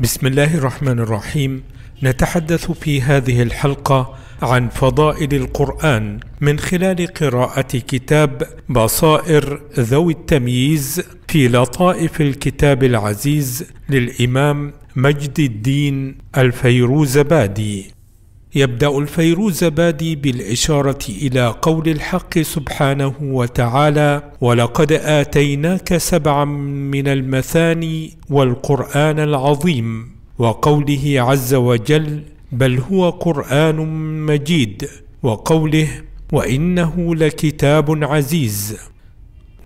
بسم الله الرحمن الرحيم نتحدث في هذه الحلقة عن فضائل القرآن من خلال قراءة كتاب بصائر ذوي التمييز في لطائف الكتاب العزيز للإمام مجد الدين الفيروزبادي يبدأ الفيروزبادي بالإشارة إلى قول الحق سبحانه وتعالى: "ولقد آتيناك سبعا من المثاني والقرآن العظيم" وقوله عز وجل: "بل هو قرآن مجيد" وقوله: "وإنه لكتاب عزيز"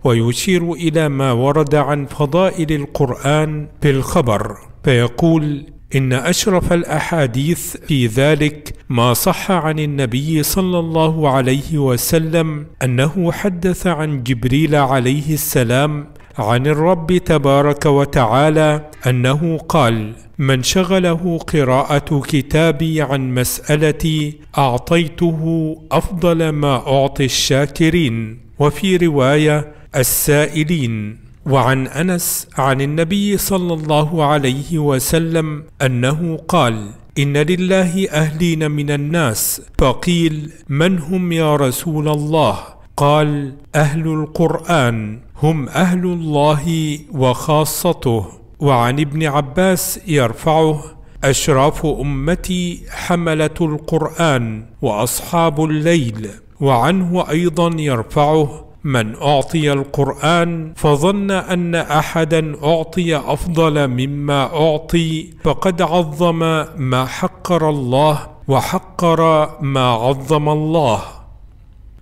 ويشير إلى ما ورد عن فضائل القرآن في الخبر فيقول إن أشرف الأحاديث في ذلك ما صح عن النبي صلى الله عليه وسلم أنه حدث عن جبريل عليه السلام عن الرب تبارك وتعالى أنه قال: من شغله قراءة كتابي عن مسألتي أعطيته أفضل ما أعطي الشاكرين، وفي رواية السائلين وعن انس عن النبي صلى الله عليه وسلم انه قال ان لله اهلين من الناس فقيل من هم يا رسول الله قال اهل القران هم اهل الله وخاصته وعن ابن عباس يرفعه اشراف امتي حمله القران واصحاب الليل وعنه ايضا يرفعه من أعطي القرآن فظن أن أحدا أعطي أفضل مما أعطي فقد عظم ما حقر الله وحقر ما عظم الله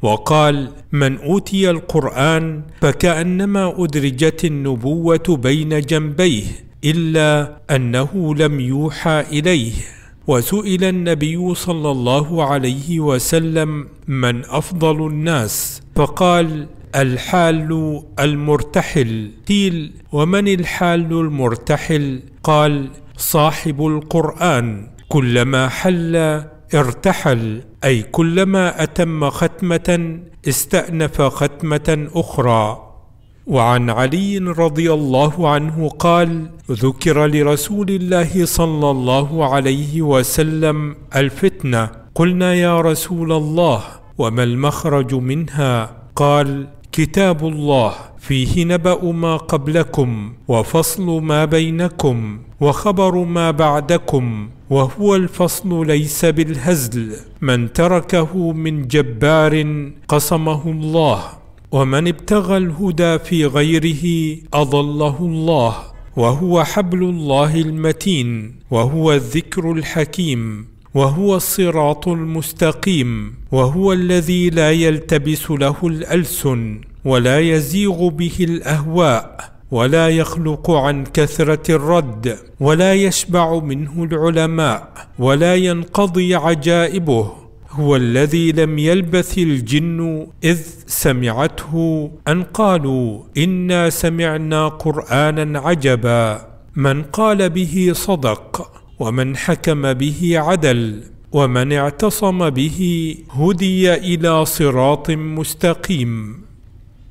وقال من اوتي القران فكانما ادرجت النبوه بين جنبيه الا انه لم يوحى اليه وسئل النبي صلى الله عليه وسلم من افضل الناس فقال الحال المرتحل قيل ومن الحال المرتحل قال صاحب القرآن كلما حل ارتحل أي كلما أتم ختمة استأنف ختمة أخرى وعن علي رضي الله عنه قال ذكر لرسول الله صلى الله عليه وسلم الفتنة قلنا يا رسول الله وما المخرج منها قال كتاب الله فيه نبأ ما قبلكم وفصل ما بينكم وخبر ما بعدكم وهو الفصل ليس بالهزل من تركه من جبار قصمه الله ومن ابتغى الهدى في غيره أضله الله وهو حبل الله المتين وهو الذكر الحكيم وهو الصراط المستقيم وهو الذي لا يلتبس له الالسن ولا يزيغ به الاهواء ولا يخلق عن كثره الرد ولا يشبع منه العلماء ولا ينقضي عجائبه هو الذي لم يلبث الجن اذ سمعته ان قالوا انا سمعنا قرانا عجبا من قال به صدق ومن حكم به عدل ومن اعتصم به هدي الى صراط مستقيم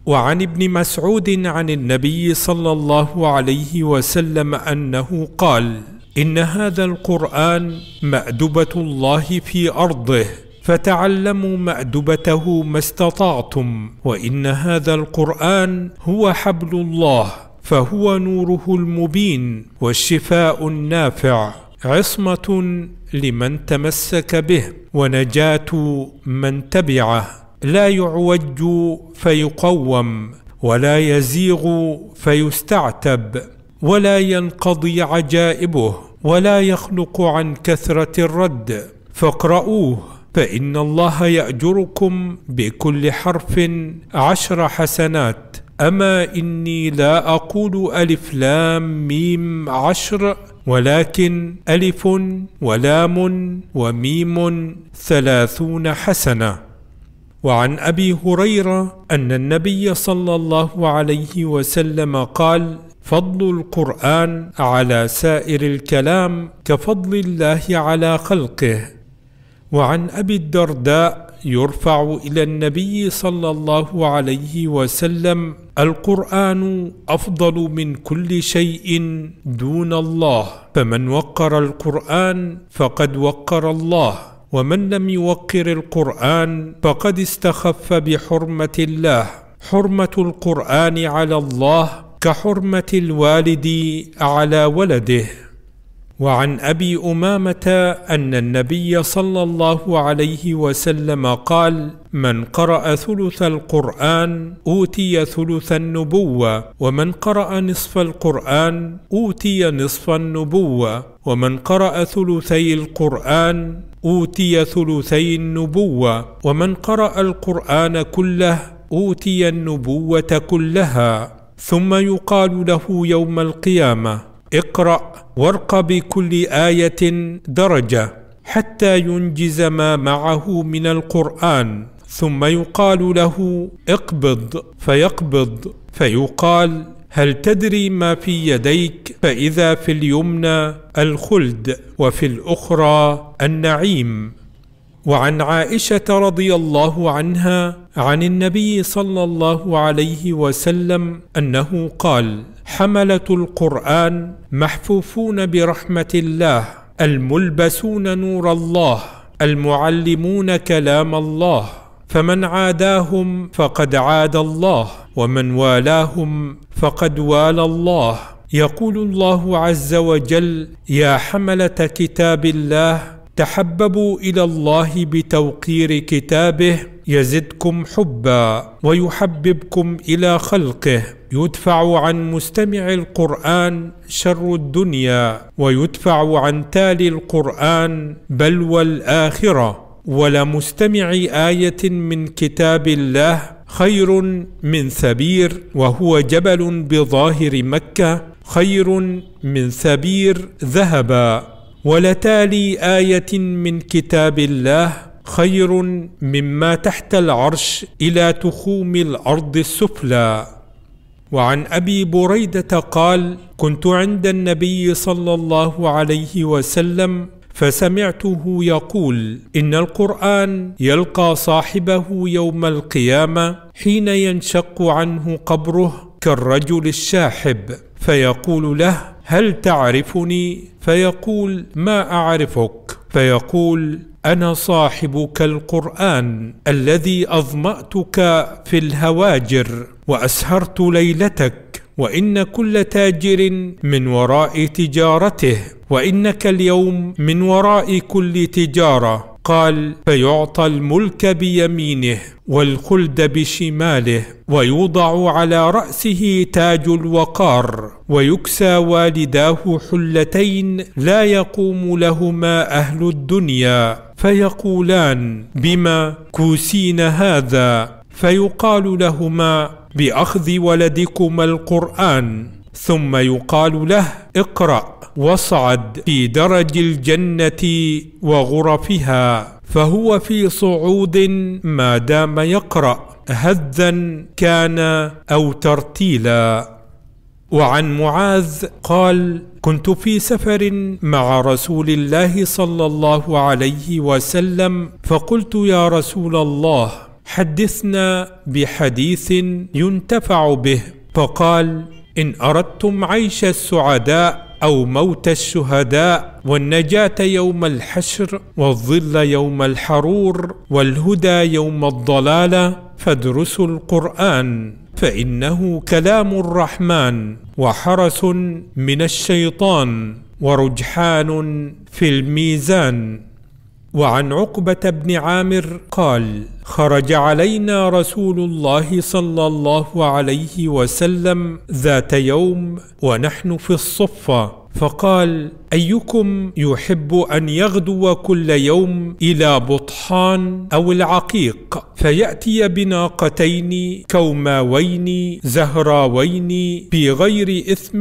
وعن ابن مسعود عن النبي صلى الله عليه وسلم انه قال ان هذا القران مادبه الله في ارضه فتعلموا مادبته ما استطعتم وان هذا القران هو حبل الله فهو نوره المبين والشفاء النافع عصمه لمن تمسك به ونجاه من تبعه لا يعوج فيقوم ولا يزيغ فيستعتب ولا ينقضي عجائبه ولا يخلق عن كثره الرد فاقرؤوه فان الله ياجركم بكل حرف عشر حسنات اما اني لا اقول الف لام ميم عشر ولكن ألف ولام وميم ثلاثون حسنة وعن أبي هريرة أن النبي صلى الله عليه وسلم قال فضل القرآن على سائر الكلام كفضل الله على خلقه وعن أبي الدرداء يرفع إلى النبي صلى الله عليه وسلم القرآن أفضل من كل شيء دون الله فمن وقر القرآن فقد وقر الله ومن لم يوقر القرآن فقد استخف بحرمة الله حرمة القرآن على الله كحرمة الوالد على ولده وعن ابي امامه ان النبي صلى الله عليه وسلم قال من قرا ثلث القران اوتي ثلث النبوه ومن قرا نصف القران اوتي نصف النبوه ومن قرا ثلثي القران اوتي ثلثي النبوه ومن قرا القران كله اوتي النبوه كلها ثم يقال له يوم القيامه اقرأ وارق بكل آية درجة حتى ينجز ما معه من القرآن ثم يقال له اقبض فيقبض فيقال هل تدري ما في يديك فإذا في اليمنى الخلد وفي الأخرى النعيم وعن عائشه رضي الله عنها عن النبي صلى الله عليه وسلم انه قال حمله القران محفوفون برحمه الله الملبسون نور الله المعلمون كلام الله فمن عاداهم فقد عاد الله ومن والاهم فقد والى الله يقول الله عز وجل يا حمله كتاب الله تحببوا الى الله بتوقير كتابه يزدكم حبا ويحببكم الى خلقه يدفع عن مستمع القران شر الدنيا ويدفع عن تالي القران بلوى الاخره ولمستمع ايه من كتاب الله خير من ثبير وهو جبل بظاهر مكه خير من ثبير ذهبا ولتالي ايه من كتاب الله خير مما تحت العرش الى تخوم الارض السفلى وعن ابي بريده قال كنت عند النبي صلى الله عليه وسلم فسمعته يقول ان القران يلقى صاحبه يوم القيامه حين ينشق عنه قبره كالرجل الشاحب فيقول له هل تعرفني فيقول ما اعرفك فيقول انا صاحبك القران الذي اظماتك في الهواجر واسهرت ليلتك وان كل تاجر من وراء تجارته وانك اليوم من وراء كل تجاره قال فيعطى الملك بيمينه والخلد بشماله ويوضع على راسه تاج الوقار ويكسى والداه حلتين لا يقوم لهما اهل الدنيا فيقولان بما كوسين هذا فيقال لهما باخذ ولدكما القران ثم يقال له اقرأ واصعد في درج الجنة وغرفها فهو في صعود ما دام يقرأ هذا كان أو ترتيلا وعن معاذ قال كنت في سفر مع رسول الله صلى الله عليه وسلم فقلت يا رسول الله حدثنا بحديث ينتفع به فقال إن أردتم عيش السعداء أو موت الشهداء والنجاة يوم الحشر والظل يوم الحرور والهدى يوم الضلالة فادرسوا القرآن فإنه كلام الرحمن وحرس من الشيطان ورجحان في الميزان وعن عقبة بن عامر قال: خرج علينا رسول الله صلى الله عليه وسلم ذات يوم ونحن في الصفه فقال ايكم يحب ان يغدو كل يوم الى بطحان او العقيق فياتي بناقتين كوماوين زهراوين بغير اثم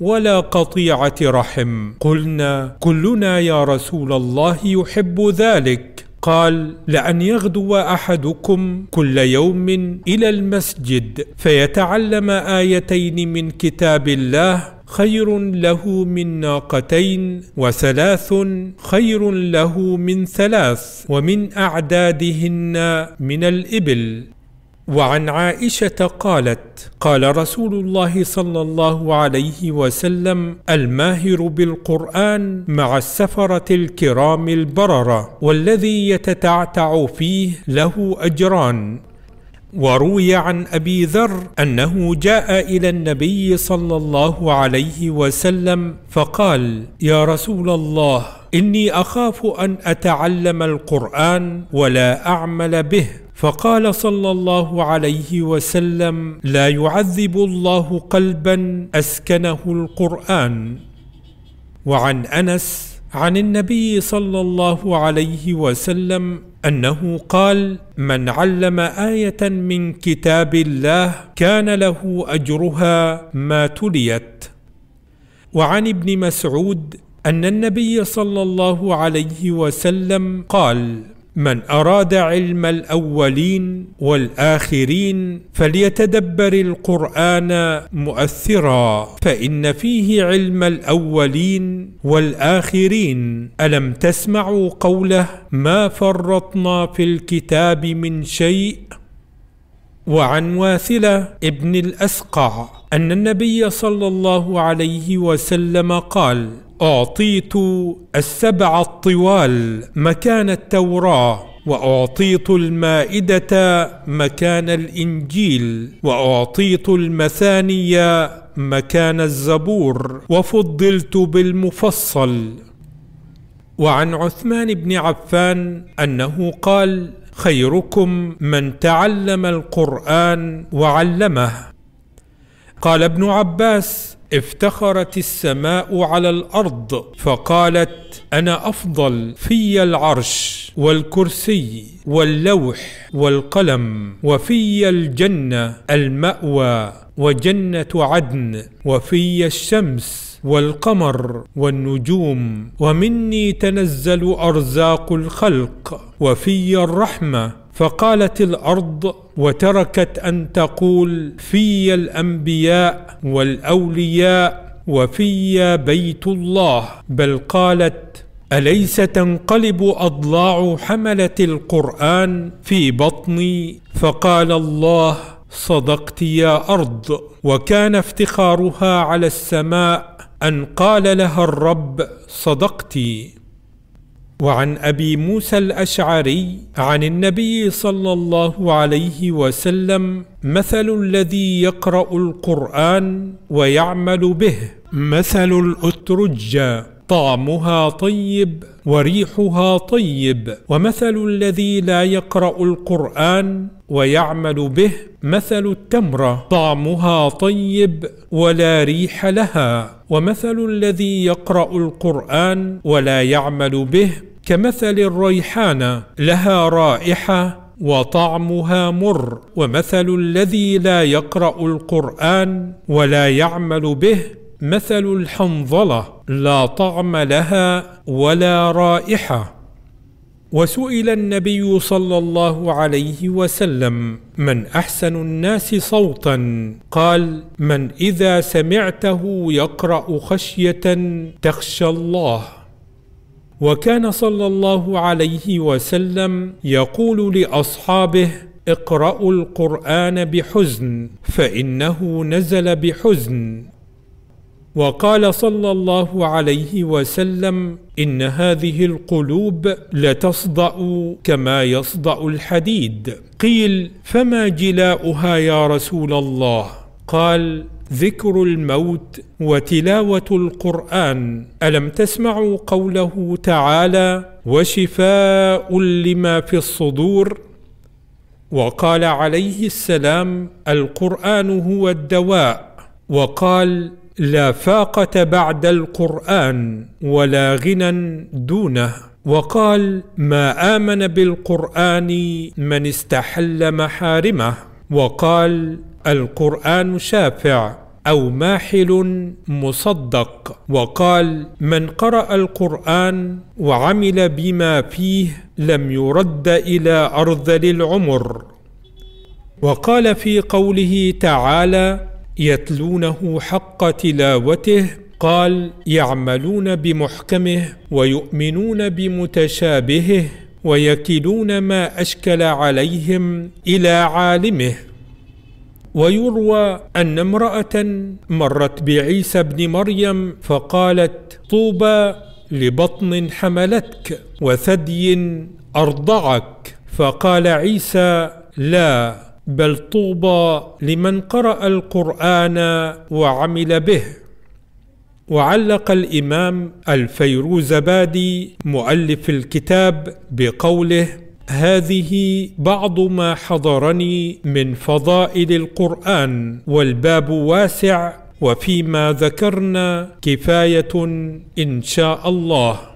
ولا قطيعه رحم قلنا كلنا يا رسول الله يحب ذلك قال لأن يغدو أحدكم كل يوم إلى المسجد فيتعلم آيتين من كتاب الله خير له من ناقتين وثلاث خير له من ثلاث ومن أعدادهن من الإبل وعن عائشه قالت قال رسول الله صلى الله عليه وسلم الماهر بالقران مع السفره الكرام البرره والذي يتتعتع فيه له اجران وروي عن ابي ذر انه جاء الى النبي صلى الله عليه وسلم فقال يا رسول الله اني اخاف ان اتعلم القران ولا اعمل به فقال صلى الله عليه وسلم لا يعذب الله قلبا اسكنه القران وعن انس عن النبي صلى الله عليه وسلم انه قال من علم ايه من كتاب الله كان له اجرها ما تليت وعن ابن مسعود ان النبي صلى الله عليه وسلم قال من اراد علم الاولين والاخرين فليتدبر القران مؤثرا فان فيه علم الاولين والاخرين الم تسمعوا قوله ما فرطنا في الكتاب من شيء وعن واثلة ابن الأسقع أن النبي صلى الله عليه وسلم قال أعطيت السبع الطوال مكان التوراة واعطيت المائده مكان الانجيل واعطيت المثانيه مكان الزبور وفضلت بالمفصل وعن عثمان بن عفان انه قال خيركم من تعلم القرآن وعلمه قال ابن عباس افتخرت السماء على الارض فقالت انا افضل في العرش والكرسي واللوح والقلم وفي الجنه الماوى وجنه عدن وفي الشمس والقمر والنجوم ومني تنزل ارزاق الخلق وفي الرحمه فقالت الارض وتركت ان تقول في الانبياء والاولياء وفي بيت الله بل قالت اليس تنقلب اضلاع حمله القران في بطني فقال الله صدقت يا ارض وكان افتخارها على السماء ان قال لها الرب صدقت وعن ابي موسى الاشعري عن النبي صلى الله عليه وسلم مثل الذي يقرا القران ويعمل به مثل الاترجه طعمها طيب وريحها طيب ومثل الذي لا يقرا القران ويعمل به مثل التمره طعمها طيب ولا ريح لها ومثل الذي يقرا القران ولا يعمل به كمثل الريحانه لها رائحه وطعمها مر ومثل الذي لا يقرا القران ولا يعمل به مثل الحنظله لا طعم لها ولا رائحه وسئل النبي صلى الله عليه وسلم من احسن الناس صوتا قال من اذا سمعته يقرا خشيه تخشى الله وكان صلى الله عليه وسلم يقول لاصحابه اقرأوا القرآن بحزن فإنه نزل بحزن وقال صلى الله عليه وسلم ان هذه القلوب لتصدا كما يصدا الحديد قيل فما جلاؤها يا رسول الله قال ذكر الموت وتلاوه القران الم تسمعوا قوله تعالى وشفاء لما في الصدور وقال عليه السلام القران هو الدواء وقال لا فاقة بعد القرآن ولا غنى دونه وقال ما آمن بالقرآن من استحل محارمه وقال القرآن شافع أو ماحل مصدق وقال من قرأ القرآن وعمل بما فيه لم يرد إلى أرذل العمر وقال في قوله تعالى يتلونه حق تلاوته قال يعملون بمحكمه ويؤمنون بمتشابهه ويكلون ما اشكل عليهم الى عالمه ويروى ان امراه مرت بعيسى بن مريم فقالت طوبى لبطن حملتك وثدي ارضعك فقال عيسى لا بل طوبى لمن قرأ القرآن وعمل به وعلق الإمام بادي مؤلف الكتاب بقوله هذه بعض ما حضرني من فضائل القرآن والباب واسع وفيما ذكرنا كفاية إن شاء الله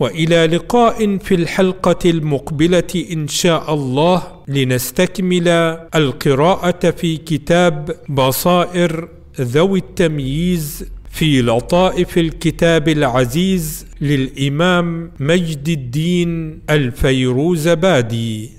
والى لقاء في الحلقه المقبله ان شاء الله لنستكمل القراءه في كتاب بصائر ذوي التمييز في لطائف الكتاب العزيز للامام مجد الدين بادي